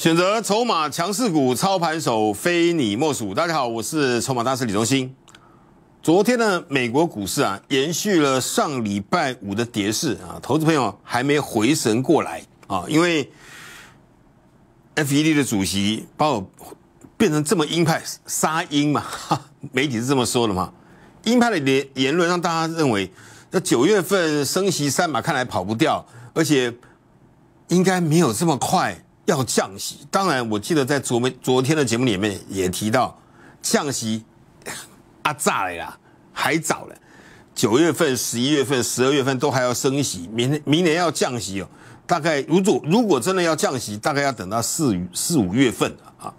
选择筹码强势股，操盘手非你莫属。大家好，我是筹码大师李忠兴。昨天呢，美国股市啊，延续了上礼拜五的跌势啊，投资朋友还没回神过来啊，因为 FED 的主席把我变成这么鹰派，杀鹰嘛，媒体是这么说的嘛。鹰派的言言论让大家认为，那九月份升息三码看来跑不掉，而且应该没有这么快。要降息，当然，我记得在昨昨天的节目里面也提到降息，啊炸了，呀，还早了，九月份、十一月份、十二月份都还要升息，明明年要降息哦。大概如果如果真的要降息，大概要等到四四五月份啊。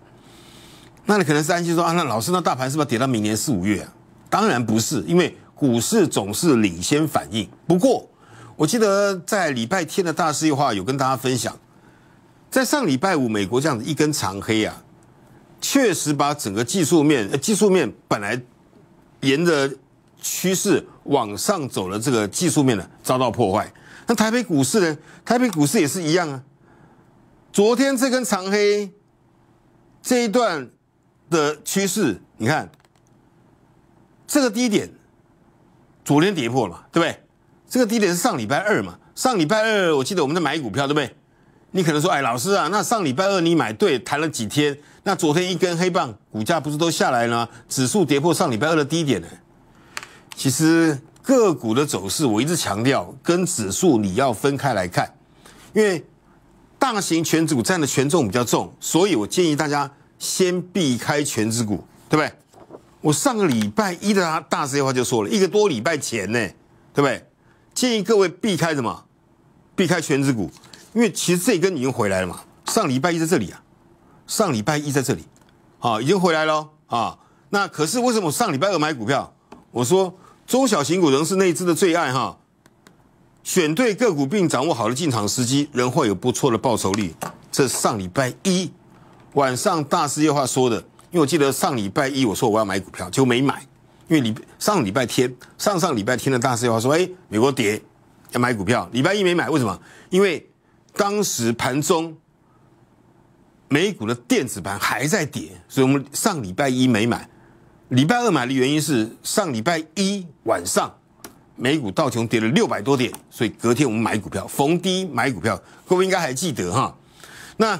那你可能是担心说啊，那老师，那大盘是不是要跌到明年四五月啊？当然不是，因为股市总是领先反应。不过，我记得在礼拜天的大事的有跟大家分享。在上礼拜五，美国这样子一根长黑啊，确实把整个技术面，技术面本来沿着趋势往上走的这个技术面呢，遭到破坏。那台北股市呢？台北股市也是一样啊。昨天这根长黑这一段的趋势，你看这个低点，昨天跌破嘛，对不对？这个低点是上礼拜二嘛？上礼拜二，我记得我们在买股票，对不对？你可能说，哎，老师啊，那上礼拜二你买对，谈了几天，那昨天一根黑棒，股价不是都下来了？指数跌破上礼拜二的低点呢。其实个股的走势，我一直强调跟指数你要分开来看，因为大型全股占的权重比较重，所以我建议大家先避开全指股，对不对？我上个礼拜一的大实话就说了，一个多礼拜前呢，对不对？建议各位避开什么？避开全指股。因为其实这根已经回来了嘛，上礼拜一在这里啊，上礼拜一在这里，啊，已经回来了啊。那可是为什么我上礼拜二买股票？我说中小型股仍是内资的最爱哈，选对个股并掌握好了进场时机，仍会有不错的报酬率。这上礼拜一晚上大师又话说的，因为我记得上礼拜一我说我要买股票，就没买，因为礼上礼拜天上上礼拜天的大师又话说，哎，美国跌要买股票，礼拜一没买，为什么？因为。当时盘中，美股的电子盘还在跌，所以我们上礼拜一没买，礼拜二买的原因是上礼拜一晚上美股道琼跌了六百多点，所以隔天我们买股票，逢低买股票，各位应该还记得哈。那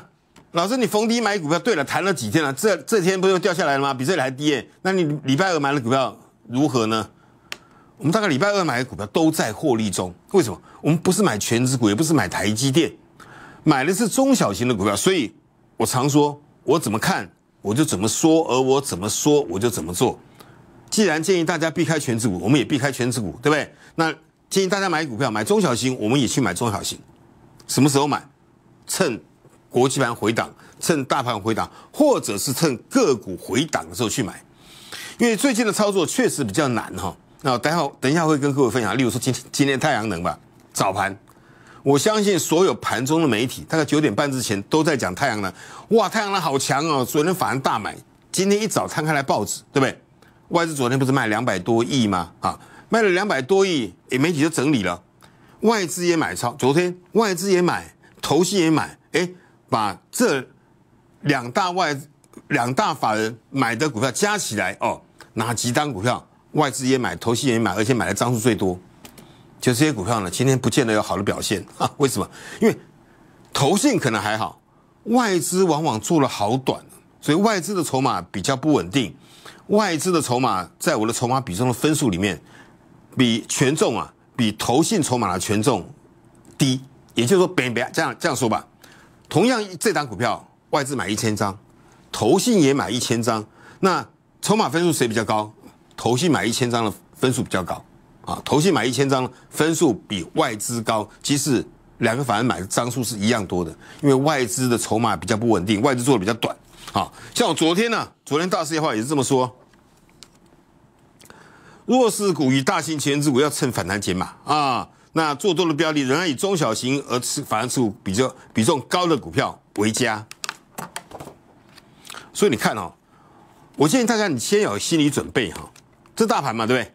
老师，你逢低买股票，对了，谈了几天了？这这天不是又掉下来了吗？比这里还低哎。那你礼拜二买的股票如何呢？我们大概礼拜二买的股票都在获利中，为什么？我们不是买全指股，也不是买台积电。买的是中小型的股票，所以我常说，我怎么看我就怎么说，而我怎么说我就怎么做。既然建议大家避开全职股，我们也避开全职股，对不对？那建议大家买股票买中小型，我们也去买中小型。什么时候买？趁国际盘回档，趁大盘回档，或者是趁个股回档的时候去买。因为最近的操作确实比较难哈。那待会等一下会跟各位分享，例如说今今天太阳能吧，早盘。我相信所有盘中的媒体，大概九点半之前都在讲太阳能。哇，太阳能好强哦！昨天法人大买，今天一早摊开来报纸，对不对？外资昨天不是卖两百多亿吗？啊，卖了两百多亿，也媒体就整理了。外资也买超，昨天外资也买，投信也买，哎，把这两大外、两大法人买的股票加起来，哦，哪几档股票外资也买，投信也买，而且买的张数最多。就这些股票呢，今天不见得有好的表现啊？为什么？因为投信可能还好，外资往往做了好短，所以外资的筹码比较不稳定。外资的筹码在我的筹码比重的分数里面，比权重啊，比投信筹码的权重低。也就是说，别别这样这样说吧。同样，这档股票外资买一千张，投信也买一千张，那筹码分数谁比较高？投信买一千张的分数比较高。啊，投信买一千张，分数比外资高。其实两个反而买的张数是一样多的，因为外资的筹码比较不稳定，外资做的比较短。啊，像我昨天呢，昨天大师的话也是这么说：弱势股与大型前重股要趁反弹减码啊。那做多的标的仍然以中小型而持，反而持股比较比重高的股票为佳。所以你看哦，我建议大家你先有心理准备哈，这大盘嘛，对不对？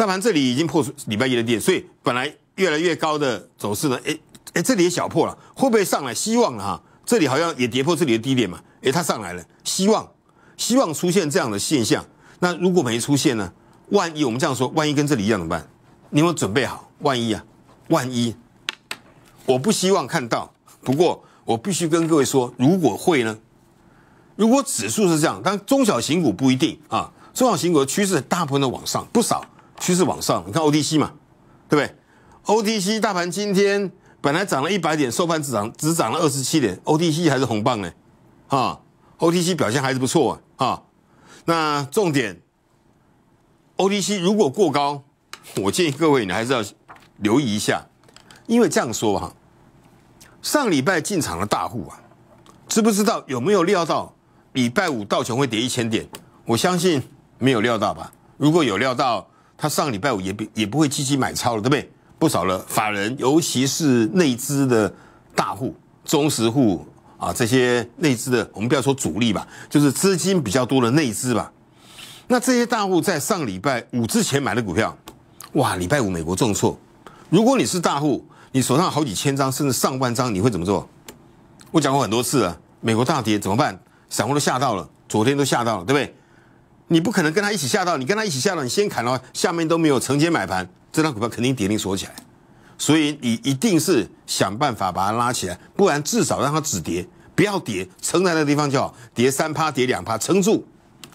大盘这里已经破出礼拜一的低点，所以本来越来越高的走势呢，哎哎，这里也小破了，会不会上来？希望了哈，这里好像也跌破这里的低点嘛，哎，它上来了，希望，希望出现这样的现象。那如果没出现呢？万一我们这样说，万一跟这里一样怎么办？你有没有准备好？万一啊，万一，我不希望看到，不过我必须跟各位说，如果会呢？如果指数是这样，但中小型股不一定啊，中小型股的趋势大部分都往上不少。趋势往上，你看 OTC 嘛，对不对？OTC 大盘今天本来涨了一百点，收盘只涨只涨了二十七点，OTC 还是红棒呢，啊，OTC 表现还是不错啊。那重点，OTC 如果过高，我建议各位你还是要留意一下，因为这样说哈，上礼拜进场的大户啊，知不知道有没有料到礼拜五道琼会跌一千点？我相信没有料到吧？如果有料到。他上个礼拜五也也也不会积极买超了，对不对？不少了，法人尤其是内资的大户、中实户啊，这些内资的，我们不要说主力吧，就是资金比较多的内资吧。那这些大户在上礼拜五之前买的股票，哇，礼拜五美国重挫，如果你是大户，你手上好几千张甚至上万张，你会怎么做？我讲过很多次了，美国大跌怎么办？散户都吓到了，昨天都吓到了，对不对？你不可能跟他一起下到，你跟他一起下到，你先砍了，下面都没有承接买盘，这张股票肯定跌停锁起来，所以你一定是想办法把它拉起来，不然至少让它止跌，不要跌，撑在的地方就好，跌三趴跌两趴撑住，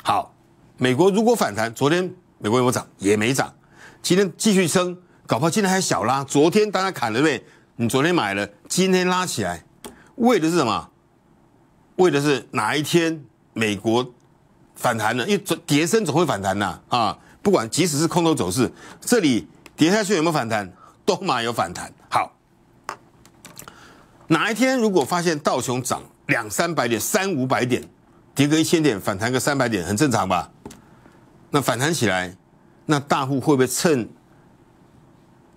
好，美国如果反弹，昨天美国有没有涨也没涨，今天继续撑，搞不好今天还小拉，昨天大家砍了对，你昨天买了，今天拉起来，为的是什么？为的是哪一天美国？反弹了，因为跌升总会反弹呐啊！不管即使是空头走势，这里跌下去有没有反弹，都嘛有反弹。好，哪一天如果发现道琼涨两三百点、三五百点，跌个一千点，反弹个三百点，很正常吧？那反弹起来，那大户会不会趁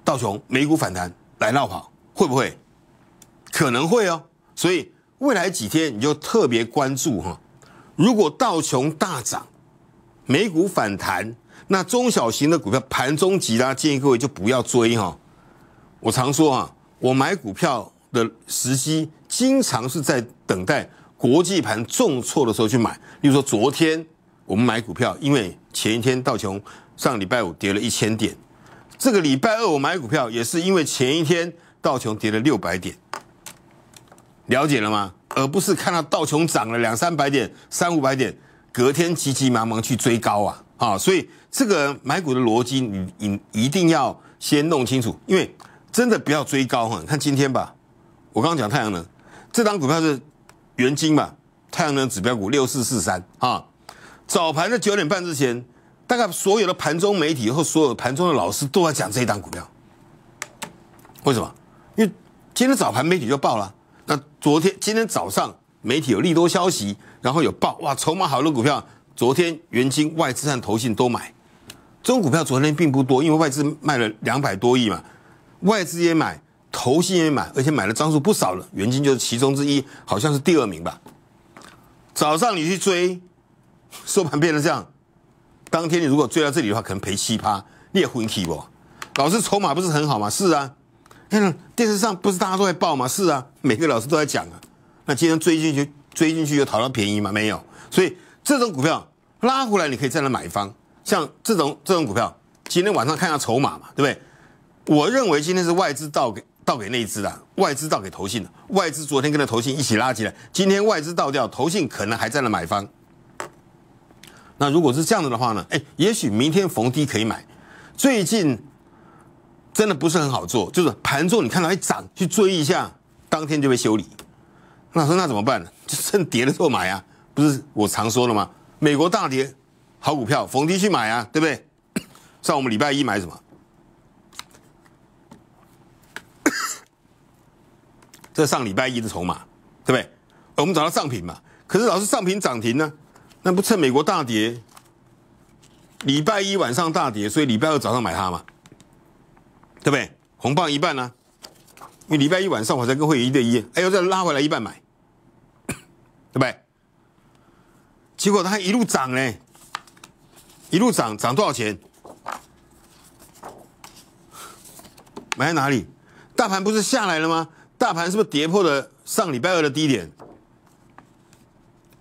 道琼美股反弹来绕跑？会不会？可能会哦。所以未来几天你就特别关注哈。如果道琼大涨，美股反弹，那中小型的股票盘中急拉，建议各位就不要追哈。我常说啊，我买股票的时机，经常是在等待国际盘重挫的时候去买。例如说，昨天我们买股票，因为前一天道琼上礼拜五跌了一千点，这个礼拜二我买股票，也是因为前一天道琼跌了六百点。了解了吗？而不是看到道琼涨了两三百点、三五百点，隔天急急忙忙去追高啊！啊，所以这个买股的逻辑，你你一定要先弄清楚，因为真的不要追高哈。看今天吧，我刚刚讲太阳能这档股票是元金嘛，太阳能指标股六四四三啊，早盘的九点半之前，大概所有的盘中媒体和所有盘中的老师都在讲这一档股票。为什么？因为今天早盘媒体就报了。昨天今天早上媒体有利多消息，然后有报哇，筹码好的股票，昨天元金、外资和投信都买。这种股票昨天并不多，因为外资卖了两百多亿嘛，外资也买，投信也买，而且买的张数不少了。元金就是其中之一，好像是第二名吧。早上你去追，收盘变成这样，当天你如果追到这里的话，可能赔七趴，你也一体不？老师筹码不是很好吗？是啊。看，电视上不是大家都在报吗？是啊，每个老师都在讲啊。那今天追进去，追进去又讨到便宜吗？没有。所以这种股票拉回来，你可以站在买方。像这种这种股票，今天晚上看下筹码嘛，对不对？我认为今天是外资倒给倒给内资的，外资倒给投信的。外资昨天跟着投信一起拉起来，今天外资倒掉，投信可能还在那买方。那如果是这样子的话呢？哎，也许明天逢低可以买。最近。真的不是很好做，就是盘中你看到一涨去追一下，当天就被修理。那说那怎么办呢？就趁跌的时候买啊，不是我常说的吗？美国大跌，好股票逢低去买啊，对不对？像我们礼拜一买什么？这上礼拜一的筹码，对不对？我们找到上品嘛？可是老是上品涨停呢，那不趁美国大跌，礼拜一晚上大跌，所以礼拜二早上买它嘛？对不对？红棒一半呢，因为礼拜一晚上我才跟会员一对一，哎呦，再拉回来一半买，对不对？结果它一路涨嘞，一路涨涨多少钱？买在哪里？大盘不是下来了吗？大盘是不是跌破了上礼拜二的低点？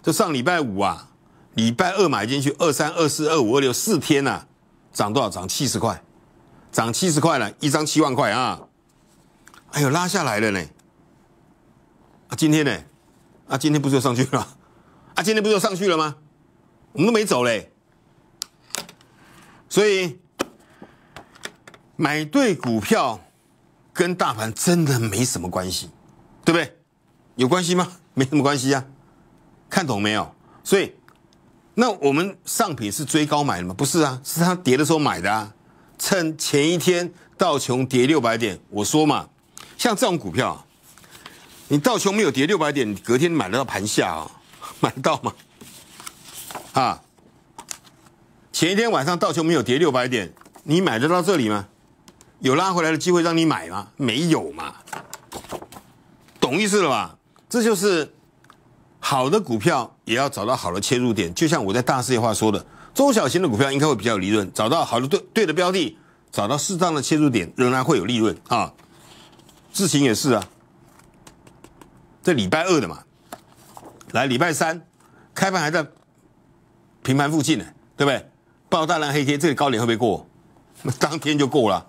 这上礼拜五啊，礼拜二买进去二三二四二五二六四天呐，涨多少？涨七十块。涨七十块了，一张七万块啊！哎呦，拉下来了呢。啊，今天呢？啊，今天不就上去了？啊，今天不就上去了吗？我们都没走嘞。所以，买对股票跟大盘真的没什么关系，对不对？有关系吗？没什么关系啊。看懂没有？所以，那我们上品是追高买的吗？不是啊，是他跌的时候买的啊。趁前一天道琼跌六百点，我说嘛，像这种股票，你道琼没有跌六百点，隔天买得到盘下啊？买得到吗？啊，前一天晚上道琼没有跌六百点，你买得到这里吗？有拉回来的机会让你买吗？没有嘛，懂意思了吧？这就是。好的股票也要找到好的切入点，就像我在大事业话说的，中小型的股票应该会比较有利润。找到好的对对的标的，找到适当的切入点，仍然会有利润啊。字形也是啊，这礼拜二的嘛，来礼拜三，开盘还在平盘附近呢，对不对？爆大量黑天，这个高点会不会过？当天就过了，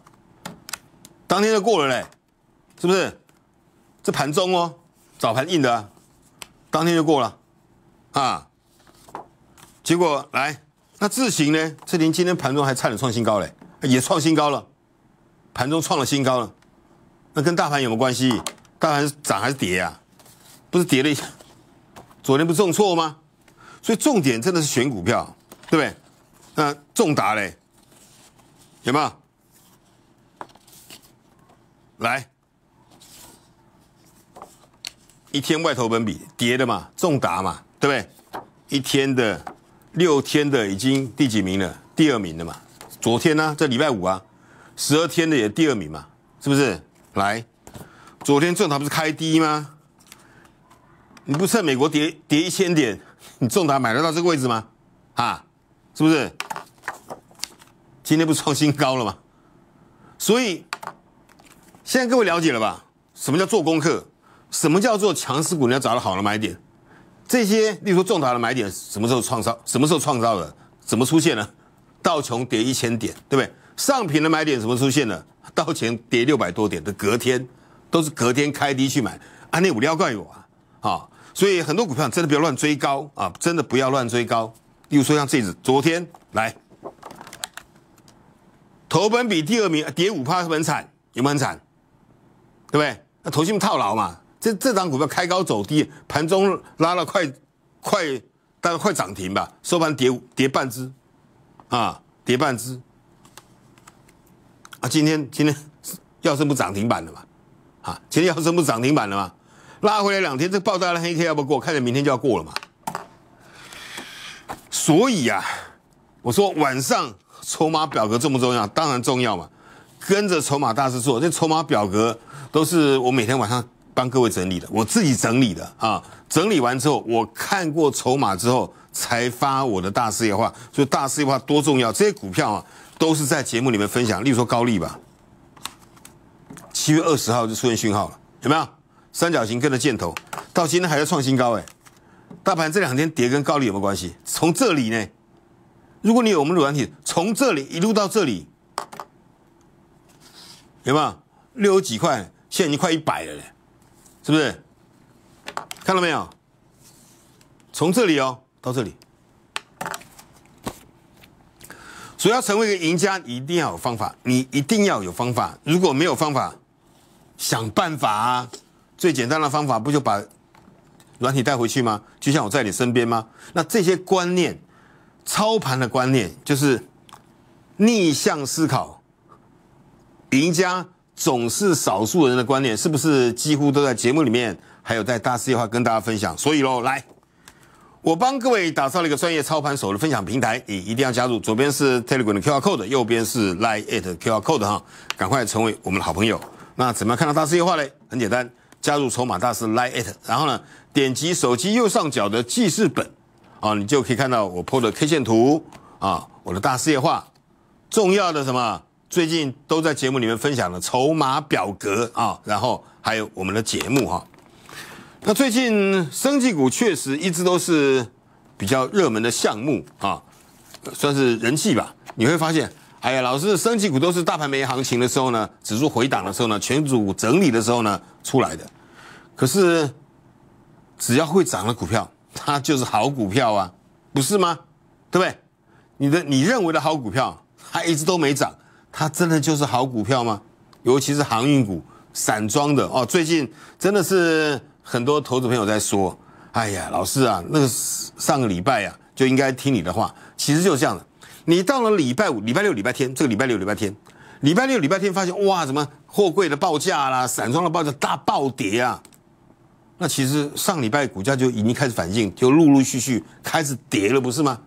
当天就过了嘞，是不是？这盘中哦，早盘硬的。当天就过了，啊，结果来那智行呢？智行今天盘中还差点创新高嘞，也创新高了，盘中创了新高了。那跟大盘有没有关系？大盘是涨还是跌呀？不是跌了一下，昨天不是重挫吗？所以重点真的是选股票，对不对？那重达嘞，有没有？来。一天外投本比跌的嘛，重达嘛，对不对？一天的、六天的已经第几名了？第二名了嘛？昨天呢，这礼拜五啊，十二天的也第二名嘛，是不是？来，昨天重达不是开低吗？你不趁美国跌跌一千点，你重达买得到这个位置吗？啊，是不是？今天不创新高了吗？所以，现在各位了解了吧？什么叫做功课？什么叫做强势股？你要找到好的买点，这些例如重大的买点，什么时候创造？什么时候创造的？怎么出现呢？道琼跌一千点，对不对？上平的买点怎么出现的？道琼跌六百多点的隔天，都是隔天开低去买，安利五料怪我啊！啊，所以很多股票真的不要乱追高啊！真的不要乱追高。例如说像这只，昨天来投本比第二名跌五趴，很惨，有没有很惨？对不对？那投先套牢嘛。这这档股票开高走低，盘中拉了快快大概快涨停吧，收盘跌跌半只，啊跌半只，啊今天今天药 生不涨停板的嘛，啊今天药生不涨停板的嘛，拉回来两天，这爆炸的黑 K 要不过，看着明天就要过了嘛。所以呀，我说晚上筹码表格重不重要？当然重要嘛，跟着筹码大师做，这筹码表格都是我每天晚上。帮各位整理的，我自己整理的啊！整理完之后，我看过筹码之后才发我的大事业化。所以大事业化多重要！这些股票啊，都是在节目里面分享。例如说高利吧，七月二十号就出现讯号了，有没有？三角形跟着箭头，到今天还在创新高哎！大盘这两天跌跟高利有没有关系？从这里呢，如果你有我们的软体，从这里一路到这里，有没有？六十几块，现在已经快一百了嘞！是不是？看到没有？从这里哦到这里。所以要成为一个赢家，一定要有方法，你一定要有方法。如果没有方法，想办法啊！最简单的方法不就把软体带回去吗？就像我在你身边吗？那这些观念，操盘的观念就是逆向思考，赢家。总是少数人的观念，是不是几乎都在节目里面，还有在大事业化跟大家分享？所以喽，来，我帮各位打造了一个专业操盘手的分享平台，你一定要加入。左边是 Telegram 的 QR Code，右边是 Line at QR Code 哈，赶快成为我们的好朋友。那怎么样看到大事业化嘞？很简单，加入筹码大师 Line at，然后呢，点击手机右上角的记事本，啊，你就可以看到我 PO 的 K 线图，啊，我的大事业化，重要的什么？最近都在节目里面分享了筹码表格啊，然后还有我们的节目哈。那最近生技股确实一直都是比较热门的项目啊，算是人气吧。你会发现，哎呀，老是生技股都是大盘没行情的时候呢，指数回档的时候呢，全组整理的时候呢出来的。可是，只要会涨的股票，它就是好股票啊，不是吗？对不对？你的你认为的好股票，它一直都没涨。它真的就是好股票吗？尤其是航运股、散装的哦。最近真的是很多投资朋友在说：“哎呀，老师啊，那个上个礼拜啊，就应该听你的话。”其实就是这样的。你到了礼拜五、礼拜六、礼拜天，这个礼拜六、礼拜天、礼拜六、礼拜天，发现哇，什么货柜的报价啦、散装的报价大暴跌啊！那其实上礼拜股价就已经开始反应，就陆陆续续开始跌了，不是吗？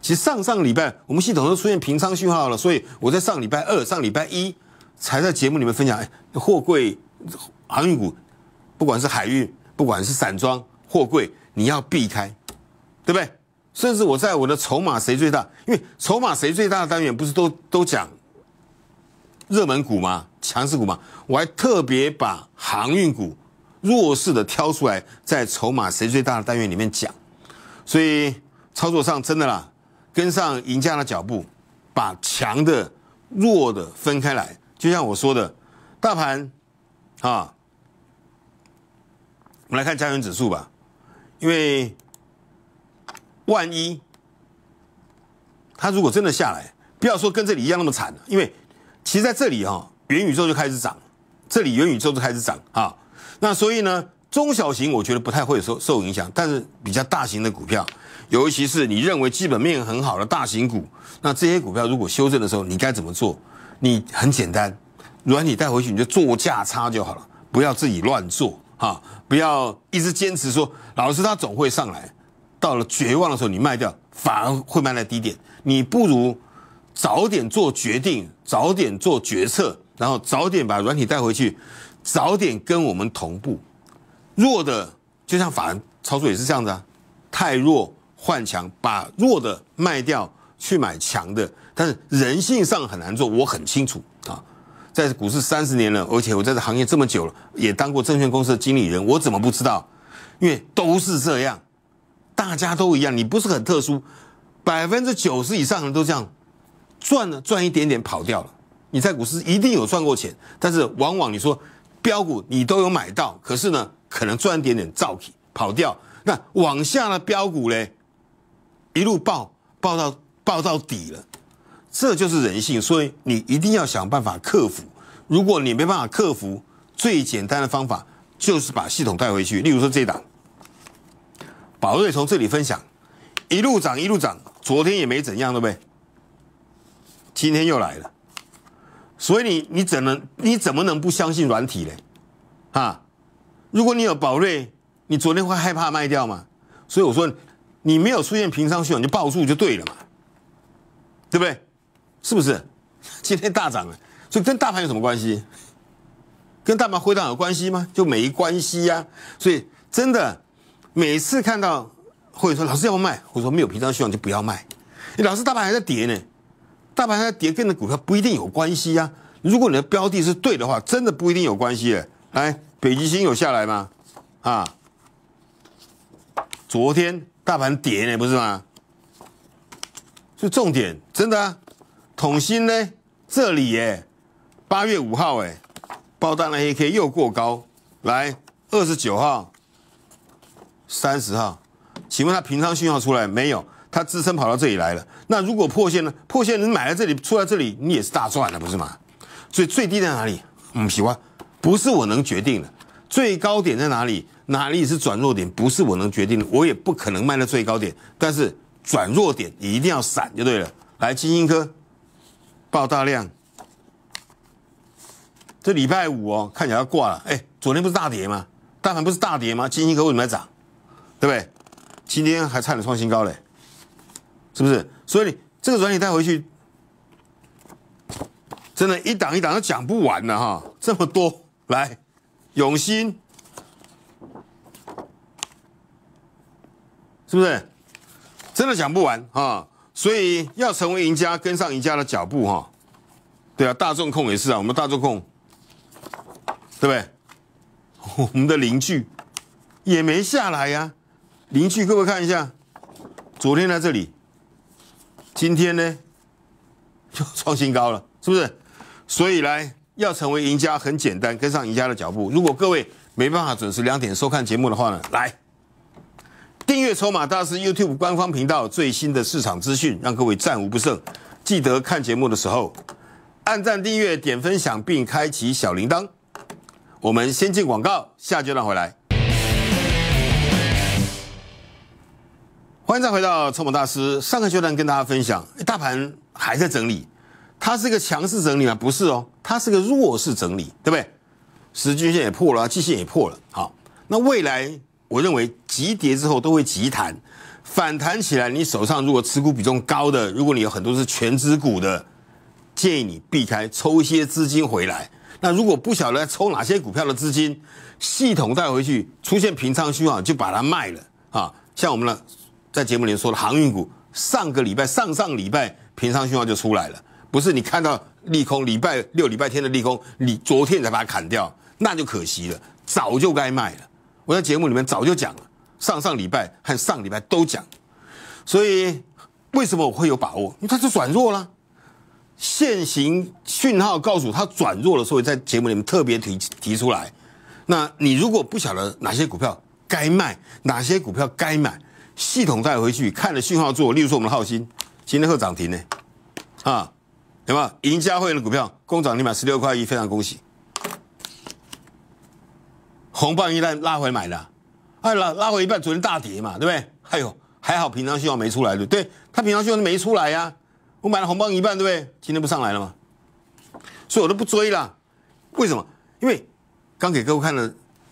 其实上上礼拜，我们系统都出现平仓讯号了，所以我在上礼拜二、上礼拜一才在节目里面分享：哎，货柜航运股，不管是海运，不管是散装货柜，你要避开，对不对？甚至我在我的筹码谁最大，因为筹码谁最大的单元不是都都讲热门股嘛、强势股嘛？我还特别把航运股弱势的挑出来，在筹码谁最大的单元里面讲，所以操作上真的啦。跟上赢家的脚步，把强的、弱的分开来。就像我说的，大盘，啊，我们来看加权指数吧。因为万一它如果真的下来，不要说跟这里一样那么惨，因为其实在这里哈，元宇宙就开始涨，这里元宇宙就开始涨啊。那所以呢，中小型我觉得不太会受受影响，但是比较大型的股票。尤其是你认为基本面很好的大型股，那这些股票如果修正的时候，你该怎么做？你很简单，软体带回去你就做价差就好了，不要自己乱做哈，不要一直坚持说老师他总会上来，到了绝望的时候你卖掉，反而会卖在低点。你不如早点做决定，早点做决策，然后早点把软体带回去，早点跟我们同步。弱的就像反操作也是这样的，太弱。换强，把弱的卖掉，去买强的。但是人性上很难做，我很清楚啊。在股市三十年了，而且我在这行业这么久了，也当过证券公司的经理人，我怎么不知道？因为都是这样，大家都一样，你不是很特殊。百分之九十以上的都这样，赚了赚一点点跑掉了。你在股市一定有赚过钱，但是往往你说标股你都有买到，可是呢，可能赚一点点造皮跑掉。那往下的标股嘞？一路爆爆到爆到底了，这就是人性，所以你一定要想办法克服。如果你没办法克服，最简单的方法就是把系统带回去。例如说这档宝瑞从这里分享，一路涨一路涨，昨天也没怎样，对不对？今天又来了，所以你你怎能你怎么能不相信软体嘞？啊，如果你有宝瑞，你昨天会害怕卖掉吗？所以我说。你没有出现平仓需求，你就抱住就对了嘛，对不对？是不是？今天大涨了，所以跟大盘有什么关系？跟大盘回档有关系吗？就没关系呀。所以真的，每次看到会说老师要卖，我说没有平仓需求就不要卖。你老师大盘还在跌呢，大盘在跌跟你的股票不一定有关系呀。如果你的标的是对的话，真的不一定有关系的。来，北极星有下来吗？啊，昨天。大盘跌呢，不是吗？是重点，真的。啊。统芯呢，这里耶，八月五号哎，爆单了，也 K 又过高。来，二十九号、三十号，请问他平仓信号出来没有？他自身跑到这里来了。那如果破线呢？破线你买在这里，出来这里，你也是大赚的，不是吗？所以最低在哪里？嗯，喜欢，不是我能决定的。最高点在哪里？哪里是转弱点？不是我能决定的，我也不可能卖到最高点。但是转弱点，一定要闪就对了。来，金星科，爆大量。这礼拜五哦，看起来要挂了。哎，昨天不是大跌吗？大盘不是大跌吗？金星科为什么涨？对不对？今天还差点创新高嘞，是不是？所以这个软体带回去，真的一档一档都讲不完了哈，这么多。来，永新。是不是真的讲不完啊？所以要成为赢家，跟上赢家的脚步哈。对啊，大众控也是啊，我们大众控，对不对？我们的邻居也没下来呀。邻居，各位看一下，昨天在这里，今天呢又 创新高了，是不是？所以来要成为赢家很简单，跟上赢家的脚步。如果各位没办法准时两点收看节目的话呢，来。订阅《筹码大师》YouTube 官方频道，最新的市场资讯，让各位战无不胜。记得看节目的时候，按赞、订阅、点分享，并开启小铃铛。我们先进广告，下阶段回来。欢迎再回到《筹码大师》，上个阶段跟大家分享，大盘还在整理，它是一个强势整理吗？不是哦，它是个弱势整理，对不对？十均线也破了，季线也破了。好，那未来。我认为急跌之后都会急弹，反弹起来，你手上如果持股比重高的，如果你有很多是全资股的，建议你避开，抽一些资金回来。那如果不晓得抽哪些股票的资金，系统带回去出现平仓信号就把它卖了啊！像我们呢，在节目里说的航运股，上个礼拜、上上礼拜平仓信号就出来了，不是你看到利空礼拜六礼拜天的利空，你昨天才把它砍掉，那就可惜了，早就该卖了。我在节目里面早就讲了，上上礼拜和上礼拜都讲，所以为什么我会有把握？因为它是转弱了，现行讯号告诉它转弱了，所以在节目里面特别提提出来。那你如果不晓得哪些股票该卖，哪些股票该买，系统带回去看了讯号做。例如说我们的浩鑫，今天会涨停呢，啊，对吧？赢家员的股票，共涨停板十六块一，非常恭喜。红棒一旦拉回买的，哎拉拉回一半，昨天大跌嘛，对不对？哎呦，还好平仓信号没出来的，对他平常信号没出来呀。我买了红棒一半，对不对？今天不上来了吗？所以我都不追了。为什么？因为刚给客户看了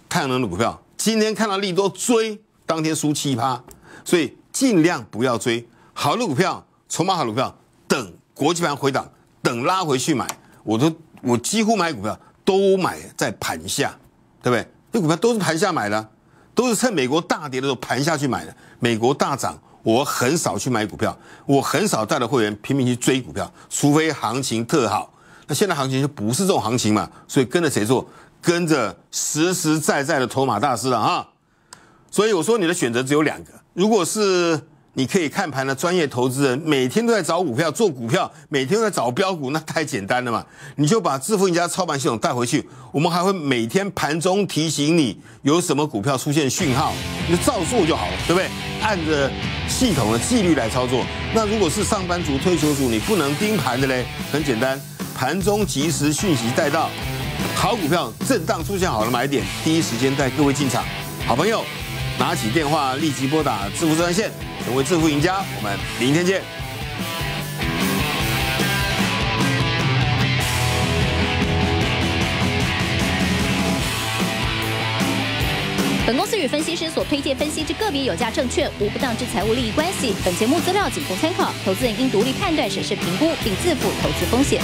太阳能的股票，今天看到利多追，当天输七趴，所以尽量不要追好的股票，筹码好的股票，等国际盘回档，等拉回去买。我都我几乎买股票都买在盘下，对不对？股票都是盘下买的，都是趁美国大跌的时候盘下去买的。美国大涨，我很少去买股票，我很少带着会员拼命去追股票，除非行情特好。那现在行情就不是这种行情嘛，所以跟着谁做，跟着实实在在的托马大师了啊！所以我说你的选择只有两个，如果是。你可以看盘的专业投资人，每天都在找股票做股票，每天都在找标股，那太简单了嘛？你就把致富赢家操盘系统带回去，我们还会每天盘中提醒你有什么股票出现讯号，你就照做就好了，对不对？按着系统的纪律来操作。那如果是上班族、退休族，你不能盯盘的嘞，很简单，盘中及时讯息带到，好股票震荡出现好的买点，第一时间带各位进场。好朋友，拿起电话立即拨打致富专线。成为致富赢家，我们明天见。本公司与分析师所推荐分析之个别有价证券无不当之财务利益关系。本节目资料仅供参考，投资人应独立判断、审视、评估并自负投资风险。